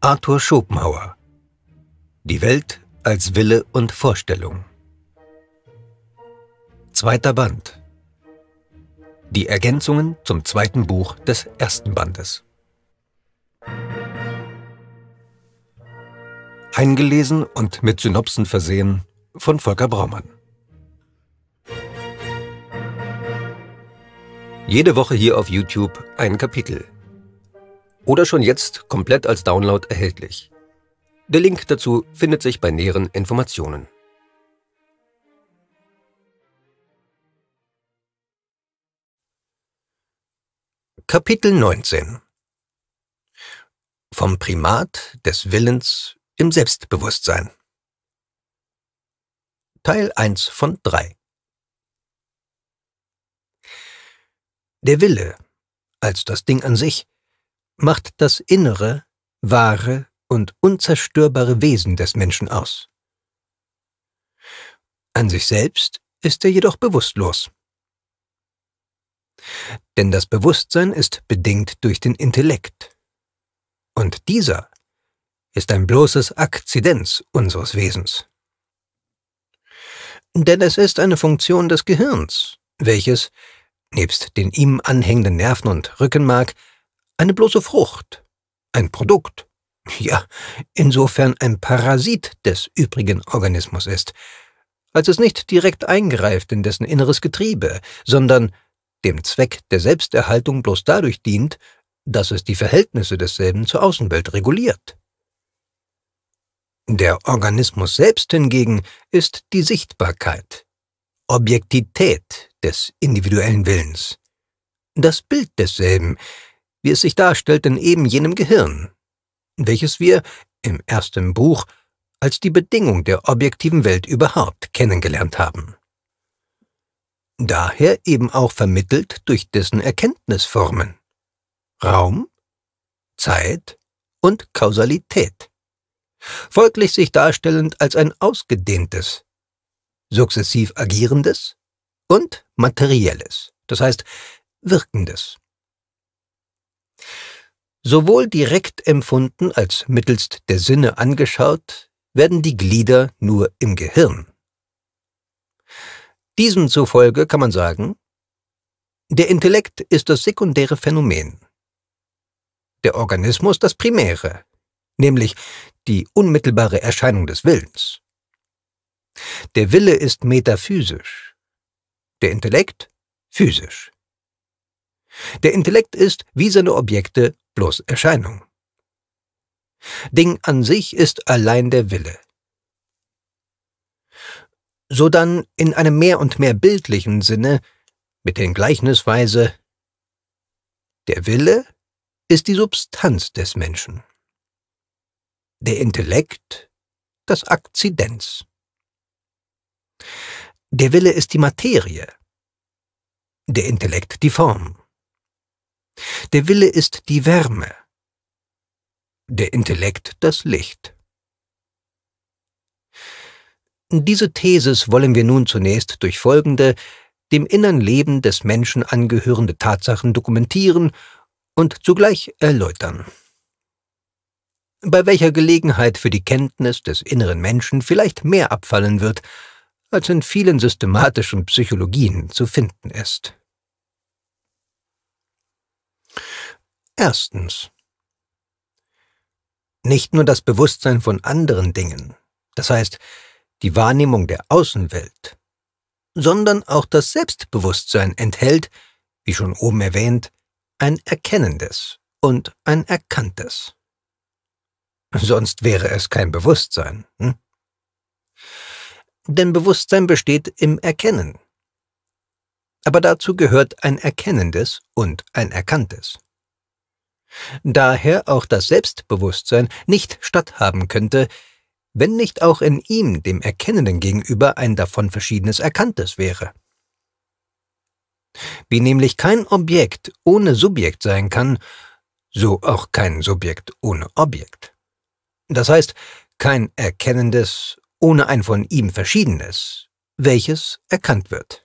Arthur Schopenhauer Die Welt als Wille und Vorstellung Zweiter Band Die Ergänzungen zum zweiten Buch des ersten Bandes Eingelesen und mit Synopsen versehen von Volker Braumann Jede Woche hier auf YouTube ein Kapitel – oder schon jetzt komplett als Download erhältlich. Der Link dazu findet sich bei näheren Informationen. Kapitel 19 Vom Primat des Willens im Selbstbewusstsein Teil 1 von 3 Der Wille als das Ding an sich macht das innere, wahre und unzerstörbare Wesen des Menschen aus. An sich selbst ist er jedoch bewusstlos. Denn das Bewusstsein ist bedingt durch den Intellekt. Und dieser ist ein bloßes Akzidenz unseres Wesens. Denn es ist eine Funktion des Gehirns, welches, nebst den ihm anhängenden Nerven und Rückenmark, eine bloße Frucht, ein Produkt, ja, insofern ein Parasit des übrigen Organismus ist, als es nicht direkt eingreift in dessen inneres Getriebe, sondern dem Zweck der Selbsterhaltung bloß dadurch dient, dass es die Verhältnisse desselben zur Außenwelt reguliert. Der Organismus selbst hingegen ist die Sichtbarkeit, Objektität des individuellen Willens, das Bild desselben, wie es sich darstellt in eben jenem Gehirn, welches wir im ersten Buch als die Bedingung der objektiven Welt überhaupt kennengelernt haben. Daher eben auch vermittelt durch dessen Erkenntnisformen Raum, Zeit und Kausalität, folglich sich darstellend als ein ausgedehntes, sukzessiv agierendes und materielles, das heißt wirkendes Sowohl direkt empfunden als mittelst der Sinne angeschaut, werden die Glieder nur im Gehirn. Diesem zufolge kann man sagen, der Intellekt ist das sekundäre Phänomen, der Organismus das primäre, nämlich die unmittelbare Erscheinung des Willens. Der Wille ist metaphysisch, der Intellekt physisch. Der Intellekt ist, wie seine Objekte, bloß Erscheinung. Ding an sich ist allein der Wille. So dann in einem mehr und mehr bildlichen Sinne, mit den Gleichnisweise, der Wille ist die Substanz des Menschen. Der Intellekt das Akzidenz. Der Wille ist die Materie, der Intellekt die Form. Der Wille ist die Wärme, der Intellekt das Licht. Diese Thesis wollen wir nun zunächst durch folgende, dem inneren Leben des Menschen angehörende Tatsachen dokumentieren und zugleich erläutern. Bei welcher Gelegenheit für die Kenntnis des inneren Menschen vielleicht mehr abfallen wird, als in vielen systematischen Psychologien zu finden ist. Erstens. Nicht nur das Bewusstsein von anderen Dingen, das heißt die Wahrnehmung der Außenwelt, sondern auch das Selbstbewusstsein enthält, wie schon oben erwähnt, ein erkennendes und ein erkanntes. Sonst wäre es kein Bewusstsein. Hm? Denn Bewusstsein besteht im Erkennen. Aber dazu gehört ein erkennendes und ein erkanntes. Daher auch das Selbstbewusstsein nicht statthaben könnte, wenn nicht auch in ihm dem Erkennenden gegenüber ein davon verschiedenes Erkanntes wäre. Wie nämlich kein Objekt ohne Subjekt sein kann, so auch kein Subjekt ohne Objekt. Das heißt, kein Erkennendes ohne ein von ihm Verschiedenes, welches erkannt wird.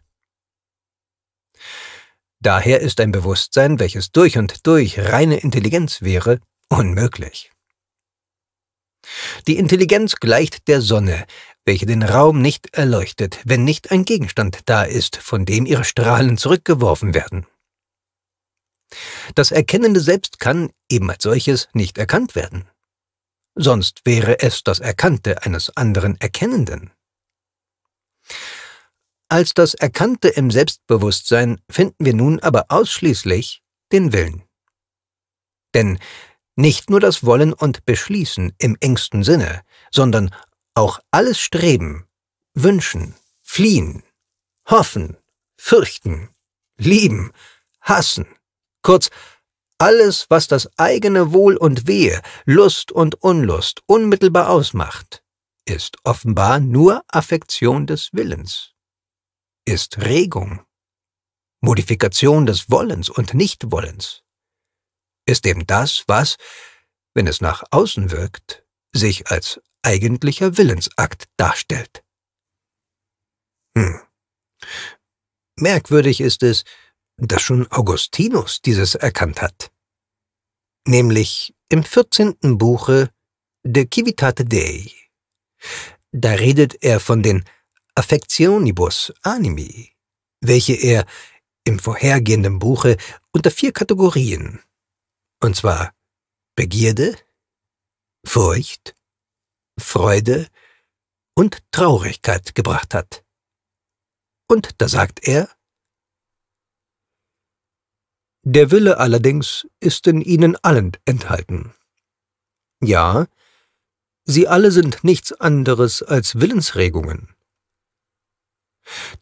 Daher ist ein Bewusstsein, welches durch und durch reine Intelligenz wäre, unmöglich. Die Intelligenz gleicht der Sonne, welche den Raum nicht erleuchtet, wenn nicht ein Gegenstand da ist, von dem ihre Strahlen zurückgeworfen werden. Das erkennende Selbst kann, eben als solches, nicht erkannt werden. Sonst wäre es das Erkannte eines anderen Erkennenden. Als das Erkannte im Selbstbewusstsein finden wir nun aber ausschließlich den Willen. Denn nicht nur das Wollen und Beschließen im engsten Sinne, sondern auch alles Streben, Wünschen, Fliehen, Hoffen, Fürchten, Lieben, Hassen, kurz alles, was das eigene Wohl und Wehe, Lust und Unlust unmittelbar ausmacht, ist offenbar nur Affektion des Willens ist Regung, Modifikation des Wollens und Nichtwollens, ist eben das, was, wenn es nach außen wirkt, sich als eigentlicher Willensakt darstellt. Hm. Merkwürdig ist es, dass schon Augustinus dieses erkannt hat, nämlich im 14. Buche De Civitate Dei. Da redet er von den Affectionibus Animi, welche er im vorhergehenden Buche unter vier Kategorien, und zwar Begierde, Furcht, Freude und Traurigkeit gebracht hat. Und da sagt er, der Wille allerdings ist in ihnen allen enthalten. Ja, sie alle sind nichts anderes als Willensregungen,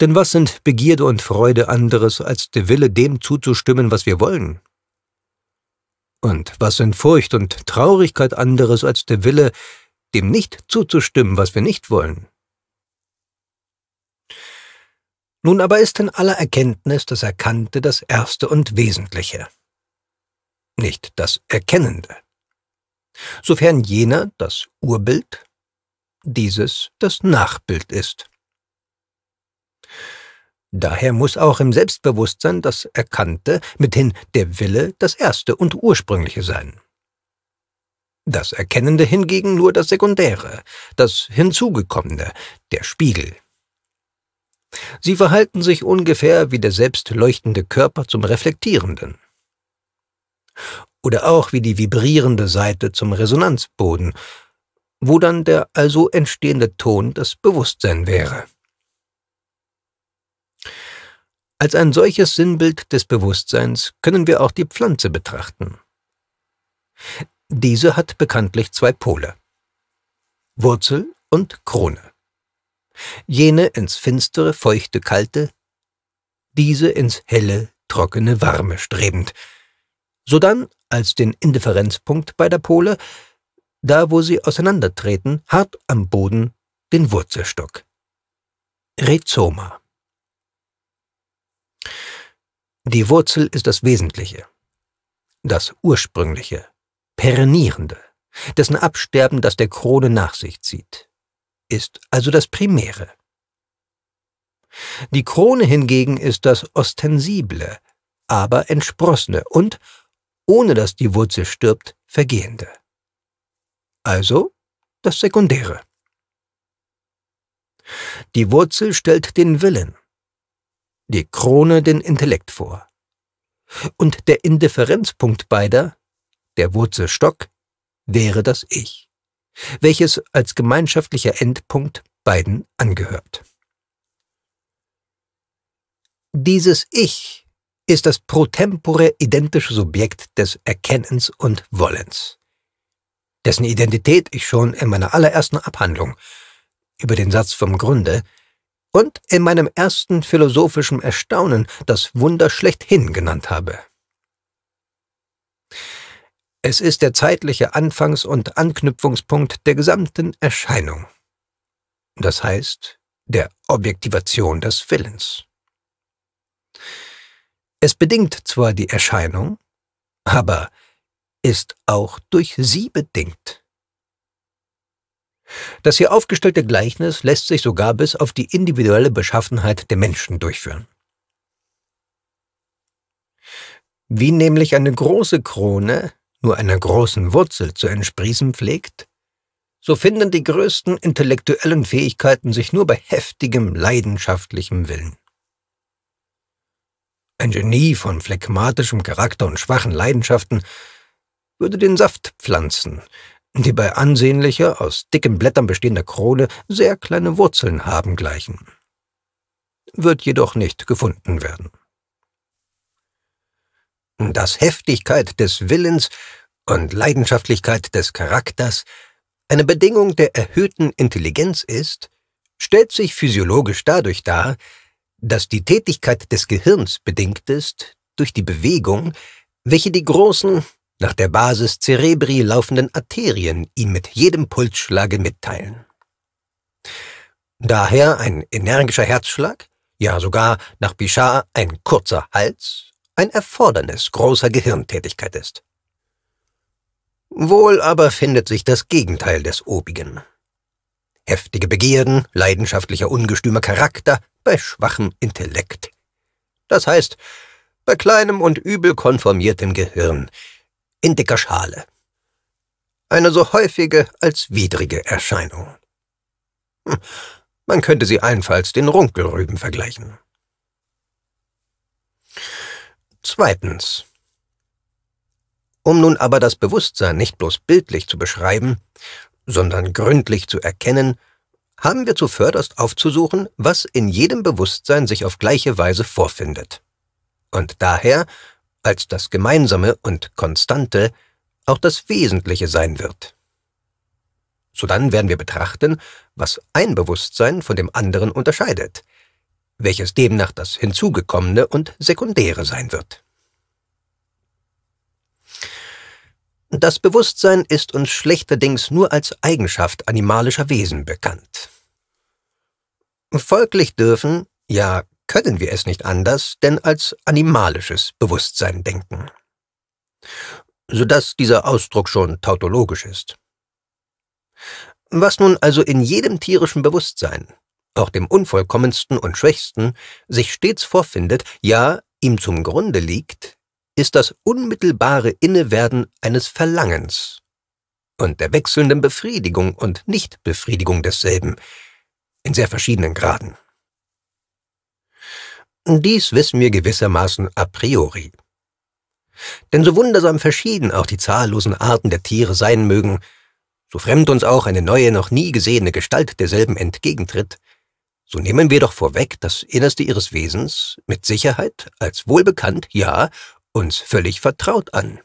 denn was sind Begierde und Freude anderes als der Wille, dem zuzustimmen, was wir wollen? Und was sind Furcht und Traurigkeit anderes als der Wille, dem nicht zuzustimmen, was wir nicht wollen? Nun aber ist in aller Erkenntnis das Erkannte das Erste und Wesentliche, nicht das Erkennende, sofern jener das Urbild, dieses das Nachbild ist. Daher muss auch im Selbstbewusstsein das Erkannte, mithin der Wille, das Erste und Ursprüngliche sein. Das Erkennende hingegen nur das Sekundäre, das Hinzugekommene, der Spiegel. Sie verhalten sich ungefähr wie der selbstleuchtende Körper zum Reflektierenden. Oder auch wie die vibrierende Seite zum Resonanzboden, wo dann der also entstehende Ton das Bewusstsein wäre. Als ein solches Sinnbild des Bewusstseins können wir auch die Pflanze betrachten. Diese hat bekanntlich zwei Pole. Wurzel und Krone. Jene ins finstere, feuchte, kalte, diese ins helle, trockene, warme strebend. Sodann als den Indifferenzpunkt beider Pole, da wo sie auseinandertreten, hart am Boden, den Wurzelstock. Rhizoma. Die Wurzel ist das Wesentliche, das Ursprüngliche, Pernierende, dessen Absterben das der Krone nach sich zieht, ist also das Primäre. Die Krone hingegen ist das Ostensible, aber Entsprossene und, ohne dass die Wurzel stirbt, Vergehende. Also das Sekundäre. Die Wurzel stellt den Willen, die Krone den Intellekt vor. Und der Indifferenzpunkt beider, der Wurzelstock, wäre das Ich, welches als gemeinschaftlicher Endpunkt beiden angehört. Dieses Ich ist das pro tempore identische Subjekt des Erkennens und Wollens, dessen Identität ich schon in meiner allerersten Abhandlung über den Satz vom Grunde und in meinem ersten philosophischen Erstaunen das Wunder schlechthin genannt habe. Es ist der zeitliche Anfangs- und Anknüpfungspunkt der gesamten Erscheinung. Das heißt, der Objektivation des Willens. Es bedingt zwar die Erscheinung, aber ist auch durch sie bedingt. Das hier aufgestellte Gleichnis lässt sich sogar bis auf die individuelle Beschaffenheit der Menschen durchführen. Wie nämlich eine große Krone nur einer großen Wurzel zu entsprießen pflegt, so finden die größten intellektuellen Fähigkeiten sich nur bei heftigem, leidenschaftlichem Willen. Ein Genie von phlegmatischem Charakter und schwachen Leidenschaften würde den Saft pflanzen, die bei ansehnlicher, aus dicken Blättern bestehender Krone sehr kleine Wurzeln haben gleichen. Wird jedoch nicht gefunden werden. Dass Heftigkeit des Willens und Leidenschaftlichkeit des Charakters eine Bedingung der erhöhten Intelligenz ist, stellt sich physiologisch dadurch dar, dass die Tätigkeit des Gehirns bedingt ist durch die Bewegung, welche die großen, nach der Basis Cerebri laufenden Arterien ihm mit jedem Pulsschlage mitteilen. Daher ein energischer Herzschlag, ja sogar nach Bichat ein kurzer Hals, ein Erfordernis großer Gehirntätigkeit ist. Wohl aber findet sich das Gegenteil des obigen. Heftige Begierden, leidenschaftlicher ungestümer Charakter bei schwachem Intellekt. Das heißt, bei kleinem und übel konformiertem Gehirn, in dicker Schale. Eine so häufige als widrige Erscheinung. Hm, man könnte sie allenfalls den Runkelrüben vergleichen. Zweitens. Um nun aber das Bewusstsein nicht bloß bildlich zu beschreiben, sondern gründlich zu erkennen, haben wir zuvörderst aufzusuchen, was in jedem Bewusstsein sich auf gleiche Weise vorfindet. Und daher als das Gemeinsame und Konstante auch das Wesentliche sein wird. Sodann werden wir betrachten, was ein Bewusstsein von dem anderen unterscheidet, welches demnach das Hinzugekommene und Sekundäre sein wird. Das Bewusstsein ist uns schlechterdings nur als Eigenschaft animalischer Wesen bekannt. Folglich dürfen, ja können wir es nicht anders, denn als animalisches Bewusstsein denken. Sodass dieser Ausdruck schon tautologisch ist. Was nun also in jedem tierischen Bewusstsein, auch dem unvollkommensten und schwächsten, sich stets vorfindet, ja, ihm zum Grunde liegt, ist das unmittelbare Innewerden eines Verlangens und der wechselnden Befriedigung und Nichtbefriedigung desselben in sehr verschiedenen Graden. Dies wissen wir gewissermaßen a priori. Denn so wundersam verschieden auch die zahllosen Arten der Tiere sein mögen, so fremd uns auch eine neue, noch nie gesehene Gestalt derselben entgegentritt, so nehmen wir doch vorweg das Innerste ihres Wesens mit Sicherheit als wohlbekannt, ja, uns völlig vertraut an.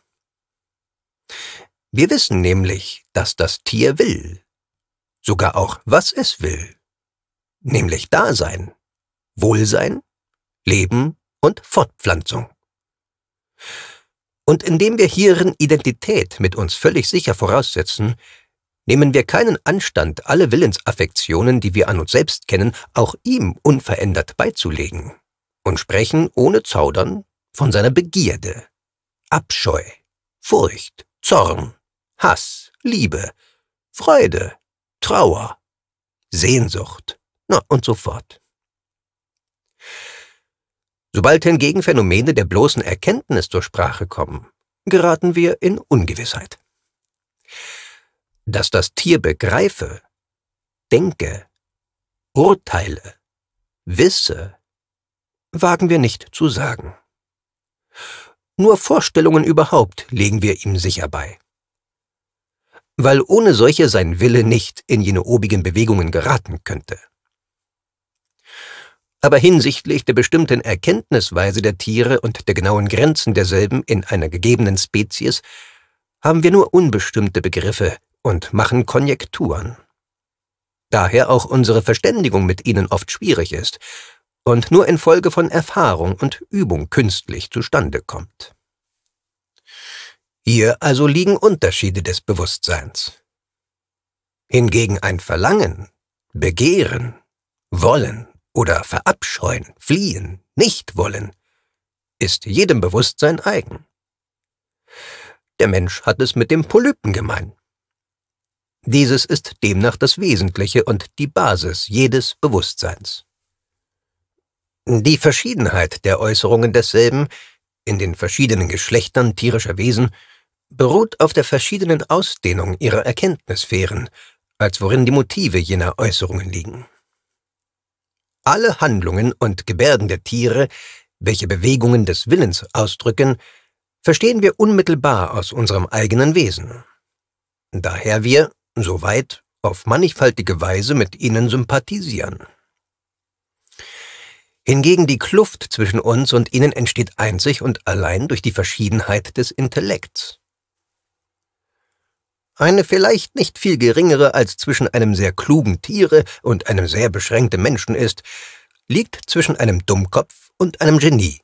Wir wissen nämlich, dass das Tier will, sogar auch, was es will, nämlich Dasein, Wohlsein Leben und Fortpflanzung. Und indem wir hierin Identität mit uns völlig sicher voraussetzen, nehmen wir keinen Anstand, alle Willensaffektionen, die wir an uns selbst kennen, auch ihm unverändert beizulegen und sprechen ohne Zaudern von seiner Begierde, Abscheu, Furcht, Zorn, Hass, Liebe, Freude, Trauer, Sehnsucht, na und so fort. Sobald hingegen Phänomene der bloßen Erkenntnis zur Sprache kommen, geraten wir in Ungewissheit. Dass das Tier begreife, denke, urteile, wisse, wagen wir nicht zu sagen. Nur Vorstellungen überhaupt legen wir ihm sicher bei. Weil ohne solche sein Wille nicht in jene obigen Bewegungen geraten könnte aber hinsichtlich der bestimmten Erkenntnisweise der Tiere und der genauen Grenzen derselben in einer gegebenen Spezies haben wir nur unbestimmte Begriffe und machen Konjekturen. Daher auch unsere Verständigung mit ihnen oft schwierig ist und nur infolge von Erfahrung und Übung künstlich zustande kommt. Hier also liegen Unterschiede des Bewusstseins. Hingegen ein Verlangen, Begehren, Wollen, oder verabscheuen, fliehen, nicht wollen, ist jedem Bewusstsein eigen. Der Mensch hat es mit dem Polypen gemein. Dieses ist demnach das Wesentliche und die Basis jedes Bewusstseins. Die Verschiedenheit der Äußerungen desselben in den verschiedenen Geschlechtern tierischer Wesen beruht auf der verschiedenen Ausdehnung ihrer Erkenntnissphären, als worin die Motive jener Äußerungen liegen. Alle Handlungen und Gebärden der Tiere, welche Bewegungen des Willens ausdrücken, verstehen wir unmittelbar aus unserem eigenen Wesen. Daher wir, soweit, auf mannigfaltige Weise mit ihnen sympathisieren. Hingegen die Kluft zwischen uns und ihnen entsteht einzig und allein durch die Verschiedenheit des Intellekts. Eine vielleicht nicht viel geringere als zwischen einem sehr klugen Tiere und einem sehr beschränkten Menschen ist, liegt zwischen einem Dummkopf und einem Genie.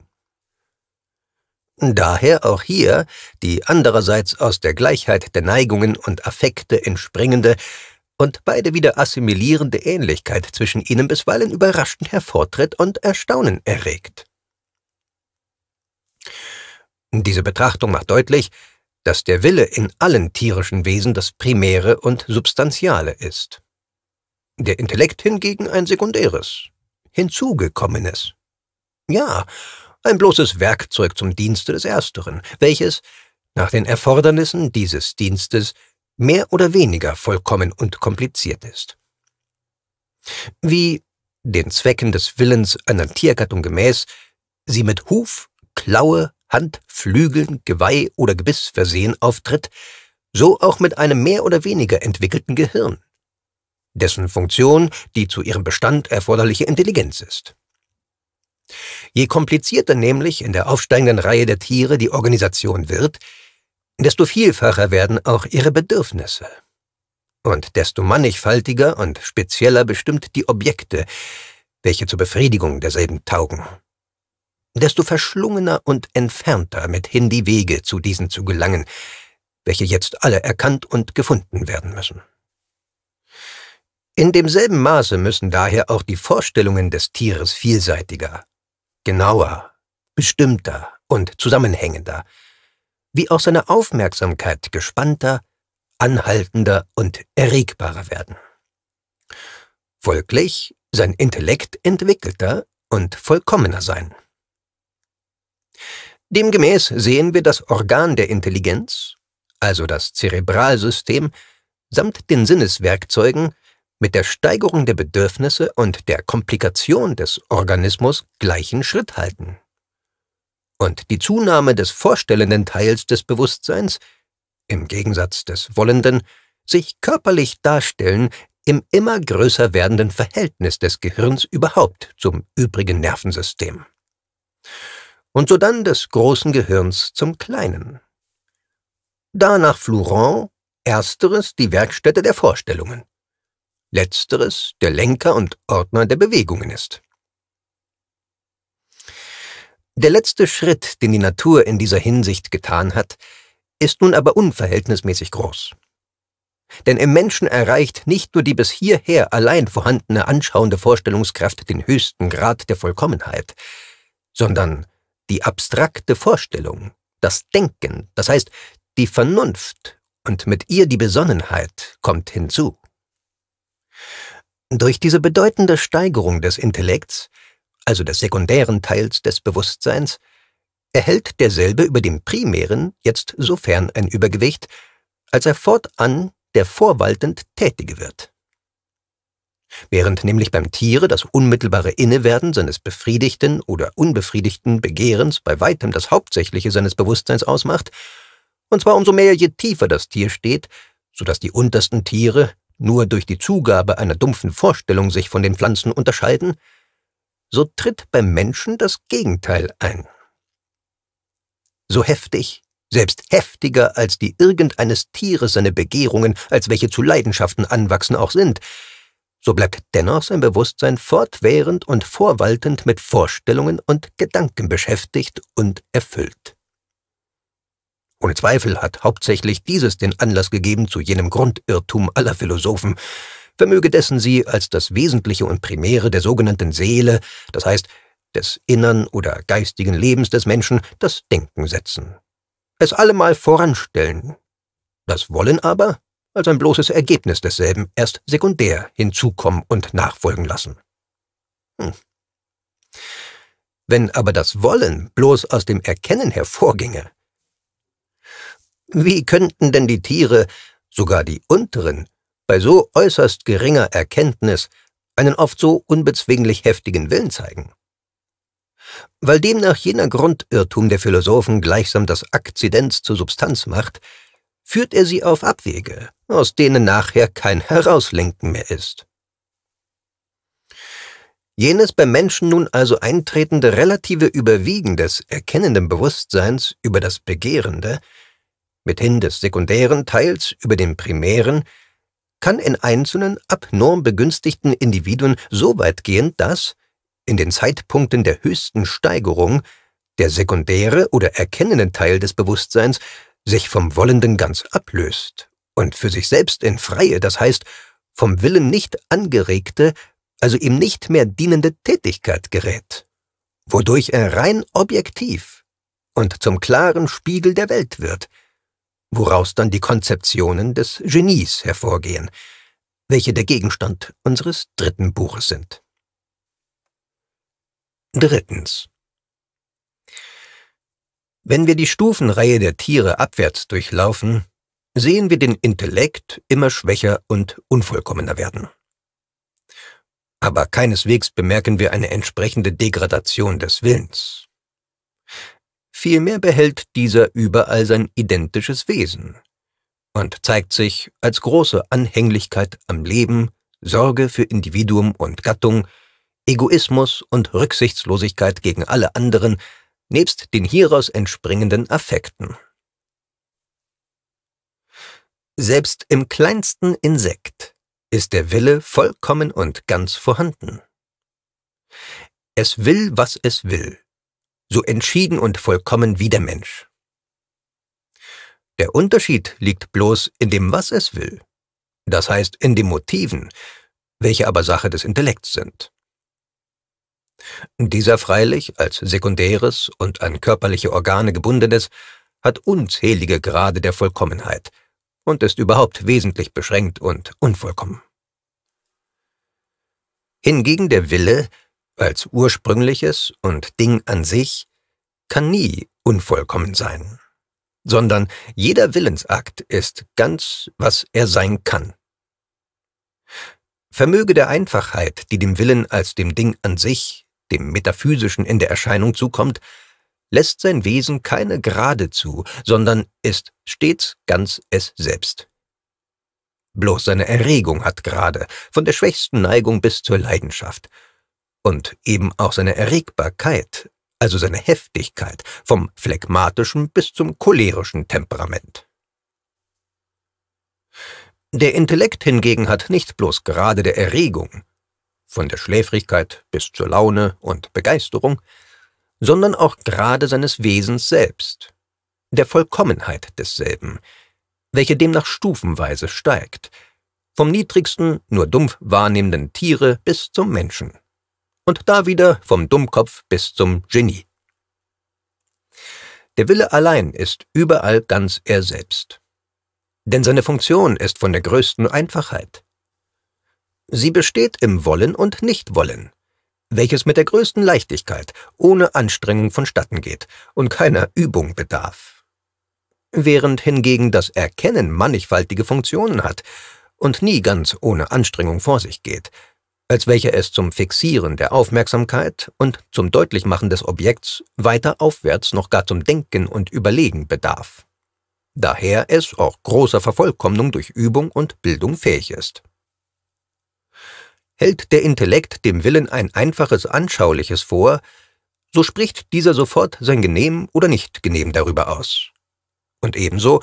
Daher auch hier die andererseits aus der Gleichheit der Neigungen und Affekte entspringende und beide wieder assimilierende Ähnlichkeit zwischen ihnen bisweilen überraschend hervortritt und Erstaunen erregt. Diese Betrachtung macht deutlich, dass der Wille in allen tierischen Wesen das Primäre und Substantiale ist. Der Intellekt hingegen ein sekundäres, hinzugekommenes. Ja, ein bloßes Werkzeug zum Dienste des Ersteren, welches nach den Erfordernissen dieses Dienstes mehr oder weniger vollkommen und kompliziert ist. Wie den Zwecken des Willens einer Tiergattung gemäß sie mit Huf, Klaue, Hand, Flügeln, Geweih oder Gebiss versehen auftritt, so auch mit einem mehr oder weniger entwickelten Gehirn, dessen Funktion die zu ihrem Bestand erforderliche Intelligenz ist. Je komplizierter nämlich in der aufsteigenden Reihe der Tiere die Organisation wird, desto vielfacher werden auch ihre Bedürfnisse. Und desto mannigfaltiger und spezieller bestimmt die Objekte, welche zur Befriedigung derselben taugen desto verschlungener und entfernter mithin die Wege zu diesen zu gelangen, welche jetzt alle erkannt und gefunden werden müssen. In demselben Maße müssen daher auch die Vorstellungen des Tieres vielseitiger, genauer, bestimmter und zusammenhängender, wie auch seine Aufmerksamkeit gespannter, anhaltender und erregbarer werden. Folglich sein Intellekt entwickelter und vollkommener sein. Demgemäß sehen wir das Organ der Intelligenz, also das Zerebralsystem, samt den Sinneswerkzeugen mit der Steigerung der Bedürfnisse und der Komplikation des Organismus gleichen Schritt halten. Und die Zunahme des vorstellenden Teils des Bewusstseins, im Gegensatz des Wollenden, sich körperlich darstellen im immer größer werdenden Verhältnis des Gehirns überhaupt zum übrigen Nervensystem und sodann des großen Gehirns zum kleinen. Da nach Flourens ersteres die Werkstätte der Vorstellungen, letzteres der Lenker und Ordner der Bewegungen ist. Der letzte Schritt, den die Natur in dieser Hinsicht getan hat, ist nun aber unverhältnismäßig groß. Denn im Menschen erreicht nicht nur die bis hierher allein vorhandene anschauende Vorstellungskraft den höchsten Grad der Vollkommenheit, sondern die abstrakte Vorstellung, das Denken, das heißt die Vernunft und mit ihr die Besonnenheit kommt hinzu. Durch diese bedeutende Steigerung des Intellekts, also des sekundären Teils des Bewusstseins, erhält derselbe über dem primären jetzt sofern ein Übergewicht, als er fortan der vorwaltend Tätige wird. Während nämlich beim Tiere das unmittelbare Innewerden seines befriedigten oder unbefriedigten Begehrens bei weitem das Hauptsächliche seines Bewusstseins ausmacht, und zwar umso mehr, je tiefer das Tier steht, so dass die untersten Tiere nur durch die Zugabe einer dumpfen Vorstellung sich von den Pflanzen unterscheiden, so tritt beim Menschen das Gegenteil ein. So heftig, selbst heftiger als die irgendeines Tieres seine Begehrungen, als welche zu Leidenschaften anwachsen auch sind, so bleibt dennoch sein Bewusstsein fortwährend und vorwaltend mit Vorstellungen und Gedanken beschäftigt und erfüllt. Ohne Zweifel hat hauptsächlich dieses den Anlass gegeben zu jenem Grundirrtum aller Philosophen, vermöge dessen sie als das Wesentliche und Primäre der sogenannten Seele, das heißt des innern oder geistigen Lebens des Menschen, das Denken setzen, es allemal voranstellen. Das wollen aber, als ein bloßes Ergebnis desselben erst sekundär hinzukommen und nachfolgen lassen. Hm. Wenn aber das Wollen bloß aus dem Erkennen hervorginge, wie könnten denn die Tiere, sogar die unteren, bei so äußerst geringer Erkenntnis einen oft so unbezwinglich heftigen Willen zeigen? Weil demnach jener Grundirrtum der Philosophen gleichsam das Akzidenz zur Substanz macht, führt er sie auf Abwege, aus denen nachher kein Herauslenken mehr ist. Jenes beim Menschen nun also eintretende relative Überwiegen des erkennenden Bewusstseins über das Begehrende, mithin des sekundären Teils über den primären, kann in einzelnen abnorm begünstigten Individuen so weit gehen, dass, in den Zeitpunkten der höchsten Steigerung, der sekundäre oder erkennende Teil des Bewusstseins sich vom Wollenden ganz ablöst und für sich selbst in freie, das heißt vom Willen nicht angeregte, also ihm nicht mehr dienende Tätigkeit gerät, wodurch er rein objektiv und zum klaren Spiegel der Welt wird, woraus dann die Konzeptionen des Genies hervorgehen, welche der Gegenstand unseres dritten Buches sind. Drittens. Wenn wir die Stufenreihe der Tiere abwärts durchlaufen, sehen wir den Intellekt immer schwächer und unvollkommener werden. Aber keineswegs bemerken wir eine entsprechende Degradation des Willens. Vielmehr behält dieser überall sein identisches Wesen und zeigt sich als große Anhänglichkeit am Leben, Sorge für Individuum und Gattung, Egoismus und Rücksichtslosigkeit gegen alle anderen nebst den hieraus entspringenden Affekten. Selbst im kleinsten Insekt ist der Wille vollkommen und ganz vorhanden. Es will, was es will, so entschieden und vollkommen wie der Mensch. Der Unterschied liegt bloß in dem, was es will, das heißt in den Motiven, welche aber Sache des Intellekts sind. Dieser freilich als sekundäres und an körperliche Organe gebundenes hat unzählige Grade der Vollkommenheit und ist überhaupt wesentlich beschränkt und unvollkommen. Hingegen der Wille als ursprüngliches und Ding an sich kann nie unvollkommen sein, sondern jeder Willensakt ist ganz, was er sein kann. Vermöge der Einfachheit, die dem Willen als dem Ding an sich dem Metaphysischen in der Erscheinung zukommt, lässt sein Wesen keine Gerade zu, sondern ist stets ganz es selbst. Bloß seine Erregung hat Gerade, von der schwächsten Neigung bis zur Leidenschaft. Und eben auch seine Erregbarkeit, also seine Heftigkeit, vom phlegmatischen bis zum cholerischen Temperament. Der Intellekt hingegen hat nicht bloß Gerade der Erregung, von der Schläfrigkeit bis zur Laune und Begeisterung, sondern auch gerade seines Wesens selbst, der Vollkommenheit desselben, welche demnach stufenweise steigt, vom niedrigsten, nur dumpf wahrnehmenden Tiere bis zum Menschen und da wieder vom Dummkopf bis zum Genie. Der Wille allein ist überall ganz er selbst. Denn seine Funktion ist von der größten Einfachheit. Sie besteht im Wollen und Nichtwollen, welches mit der größten Leichtigkeit, ohne Anstrengung vonstatten geht und keiner Übung bedarf. Während hingegen das Erkennen mannigfaltige Funktionen hat und nie ganz ohne Anstrengung vor sich geht, als welcher es zum Fixieren der Aufmerksamkeit und zum Deutlichmachen des Objekts weiter aufwärts noch gar zum Denken und Überlegen bedarf. Daher es auch großer Vervollkommnung durch Übung und Bildung fähig ist. Hält der Intellekt dem Willen ein einfaches Anschauliches vor, so spricht dieser sofort sein Genehm oder Nicht-Genehm darüber aus. Und ebenso,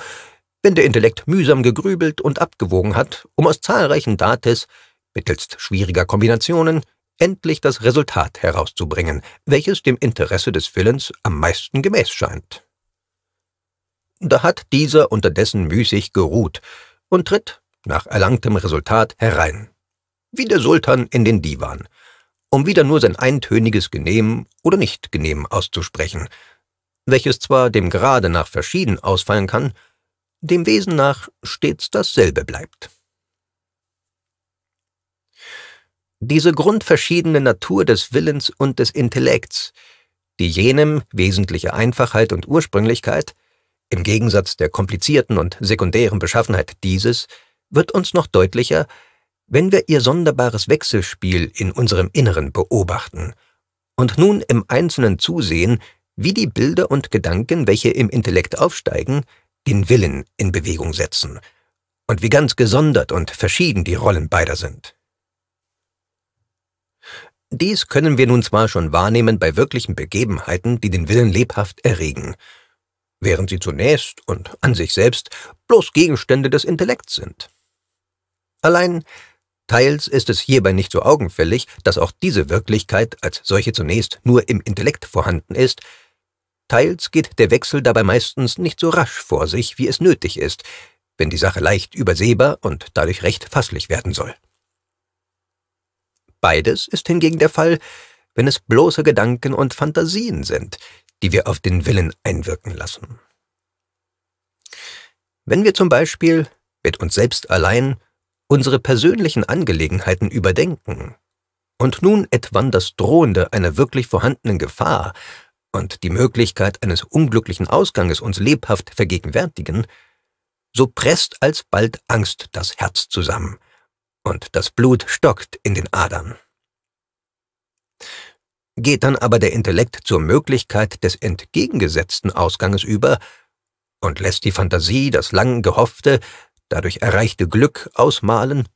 wenn der Intellekt mühsam gegrübelt und abgewogen hat, um aus zahlreichen Dates, mittelst schwieriger Kombinationen, endlich das Resultat herauszubringen, welches dem Interesse des Willens am meisten gemäß scheint. Da hat dieser unterdessen müßig geruht und tritt, nach erlangtem Resultat, herein wie der Sultan in den Divan, um wieder nur sein eintöniges Genehm oder Nicht-Genehm auszusprechen, welches zwar dem Grade nach verschieden ausfallen kann, dem Wesen nach stets dasselbe bleibt. Diese grundverschiedene Natur des Willens und des Intellekts, die jenem wesentliche Einfachheit und Ursprünglichkeit, im Gegensatz der komplizierten und sekundären Beschaffenheit dieses, wird uns noch deutlicher, wenn wir ihr sonderbares Wechselspiel in unserem Inneren beobachten und nun im Einzelnen zusehen, wie die Bilder und Gedanken, welche im Intellekt aufsteigen, den Willen in Bewegung setzen und wie ganz gesondert und verschieden die Rollen beider sind. Dies können wir nun zwar schon wahrnehmen bei wirklichen Begebenheiten, die den Willen lebhaft erregen, während sie zunächst und an sich selbst bloß Gegenstände des Intellekts sind. Allein Teils ist es hierbei nicht so augenfällig, dass auch diese Wirklichkeit als solche zunächst nur im Intellekt vorhanden ist, teils geht der Wechsel dabei meistens nicht so rasch vor sich, wie es nötig ist, wenn die Sache leicht übersehbar und dadurch recht fasslich werden soll. Beides ist hingegen der Fall, wenn es bloße Gedanken und Fantasien sind, die wir auf den Willen einwirken lassen. Wenn wir zum Beispiel mit uns selbst allein unsere persönlichen Angelegenheiten überdenken und nun etwann das Drohende einer wirklich vorhandenen Gefahr und die Möglichkeit eines unglücklichen Ausganges uns lebhaft vergegenwärtigen, so presst alsbald Angst das Herz zusammen und das Blut stockt in den Adern. Geht dann aber der Intellekt zur Möglichkeit des entgegengesetzten Ausganges über und lässt die Fantasie das lang gehoffte, dadurch erreichte Glück ausmalen,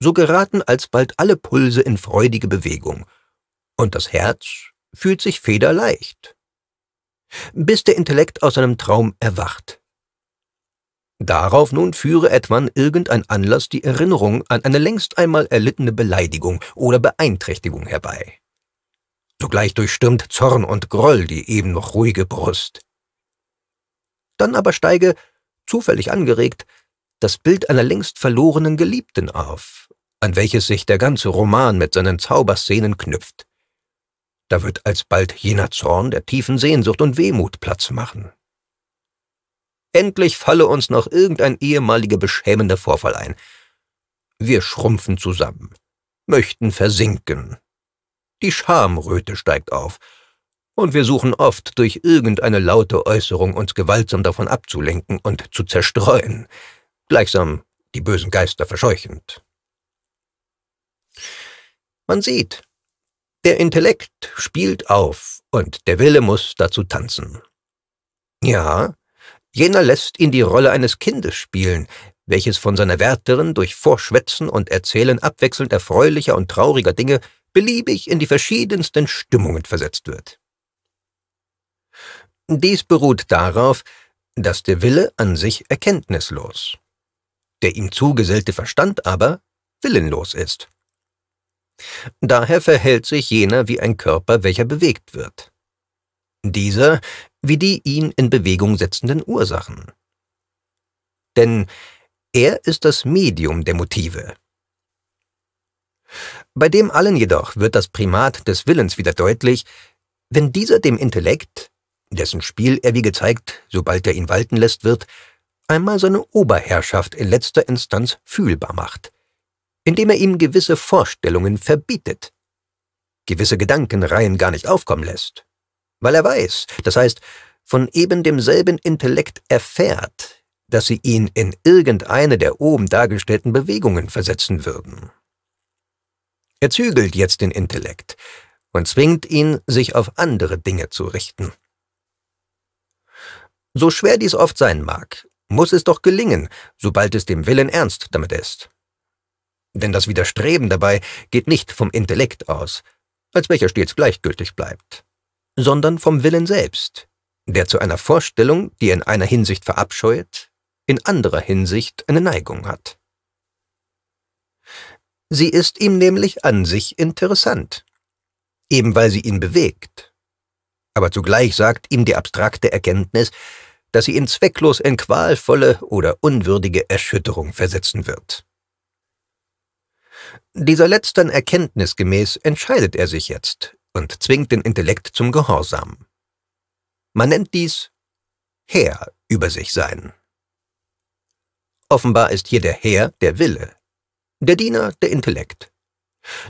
so geraten alsbald alle Pulse in freudige Bewegung, und das Herz fühlt sich federleicht, bis der Intellekt aus seinem Traum erwacht. Darauf nun führe etwan irgendein Anlass die Erinnerung an eine längst einmal erlittene Beleidigung oder Beeinträchtigung herbei. Sogleich durchstürmt Zorn und Groll die eben noch ruhige Brust. Dann aber steige, zufällig angeregt, das Bild einer längst verlorenen Geliebten auf, an welches sich der ganze Roman mit seinen Zauberszenen knüpft. Da wird alsbald jener Zorn der tiefen Sehnsucht und Wehmut Platz machen. Endlich falle uns noch irgendein ehemaliger beschämender Vorfall ein. Wir schrumpfen zusammen, möchten versinken. Die Schamröte steigt auf, und wir suchen oft durch irgendeine laute Äußerung uns gewaltsam davon abzulenken und zu zerstreuen, gleichsam die bösen Geister verscheuchend. Man sieht, der Intellekt spielt auf und der Wille muss dazu tanzen. Ja, jener lässt ihn die Rolle eines Kindes spielen, welches von seiner Wärterin durch Vorschwätzen und Erzählen abwechselnd erfreulicher und trauriger Dinge beliebig in die verschiedensten Stimmungen versetzt wird. Dies beruht darauf, dass der Wille an sich erkenntnislos, ist der ihm zugesellte Verstand aber willenlos ist. Daher verhält sich jener wie ein Körper, welcher bewegt wird. Dieser wie die ihn in Bewegung setzenden Ursachen. Denn er ist das Medium der Motive. Bei dem allen jedoch wird das Primat des Willens wieder deutlich, wenn dieser dem Intellekt, dessen Spiel er wie gezeigt, sobald er ihn walten lässt, wird, einmal seine Oberherrschaft in letzter Instanz fühlbar macht, indem er ihm gewisse Vorstellungen verbietet, gewisse Gedankenreihen gar nicht aufkommen lässt, weil er weiß, das heißt, von eben demselben Intellekt erfährt, dass sie ihn in irgendeine der oben dargestellten Bewegungen versetzen würden. Er zügelt jetzt den Intellekt und zwingt ihn, sich auf andere Dinge zu richten. So schwer dies oft sein mag, muss es doch gelingen, sobald es dem Willen ernst damit ist. Denn das Widerstreben dabei geht nicht vom Intellekt aus, als welcher stets gleichgültig bleibt, sondern vom Willen selbst, der zu einer Vorstellung, die er in einer Hinsicht verabscheut, in anderer Hinsicht eine Neigung hat. Sie ist ihm nämlich an sich interessant, eben weil sie ihn bewegt. Aber zugleich sagt ihm die abstrakte Erkenntnis, das sie ihn zwecklos in qualvolle oder unwürdige Erschütterung versetzen wird. Dieser letzten Erkenntnis gemäß entscheidet er sich jetzt und zwingt den Intellekt zum Gehorsam. Man nennt dies Herr über sich sein. Offenbar ist hier der Herr der Wille, der Diener der Intellekt,